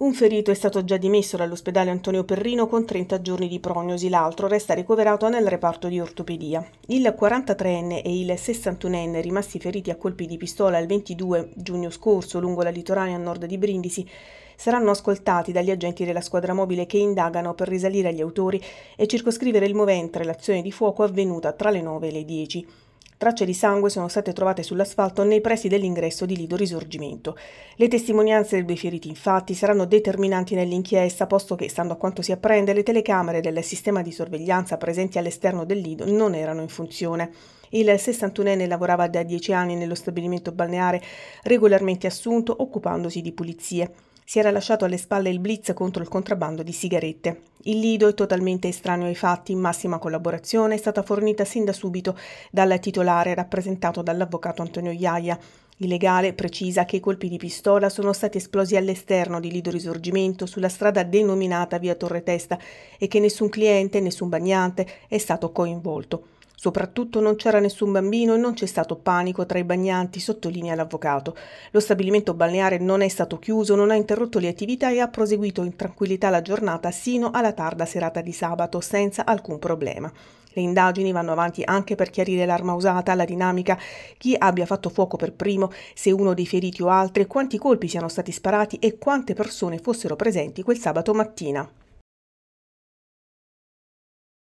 Un ferito è stato già dimesso dall'ospedale Antonio Perrino con 30 giorni di prognosi, l'altro resta ricoverato nel reparto di ortopedia. Il 43enne e il 61enne rimasti feriti a colpi di pistola il 22 giugno scorso lungo la litoranea a nord di Brindisi saranno ascoltati dagli agenti della squadra mobile che indagano per risalire agli autori e circoscrivere il movente l'azione di fuoco avvenuta tra le 9 e le 10. Tracce di sangue sono state trovate sull'asfalto nei pressi dell'ingresso di Lido Risorgimento. Le testimonianze dei due feriti, infatti, saranno determinanti nell'inchiesta, posto che, stando a quanto si apprende, le telecamere del sistema di sorveglianza presenti all'esterno del Lido non erano in funzione. Il 61enne lavorava da 10 anni nello stabilimento balneare, regolarmente assunto, occupandosi di pulizie si era lasciato alle spalle il blitz contro il contrabbando di sigarette. Il Lido è totalmente estraneo ai fatti, massima collaborazione è stata fornita sin da subito dal titolare rappresentato dall'avvocato Antonio Iaia. Il legale precisa che i colpi di pistola sono stati esplosi all'esterno di Lido Risorgimento sulla strada denominata via Torre Testa e che nessun cliente, nessun bagnante è stato coinvolto. Soprattutto non c'era nessun bambino e non c'è stato panico tra i bagnanti, sottolinea l'avvocato. Lo stabilimento balneare non è stato chiuso, non ha interrotto le attività e ha proseguito in tranquillità la giornata sino alla tarda serata di sabato senza alcun problema. Le indagini vanno avanti anche per chiarire l'arma usata, la dinamica, chi abbia fatto fuoco per primo, se uno dei feriti o altri, quanti colpi siano stati sparati e quante persone fossero presenti quel sabato mattina.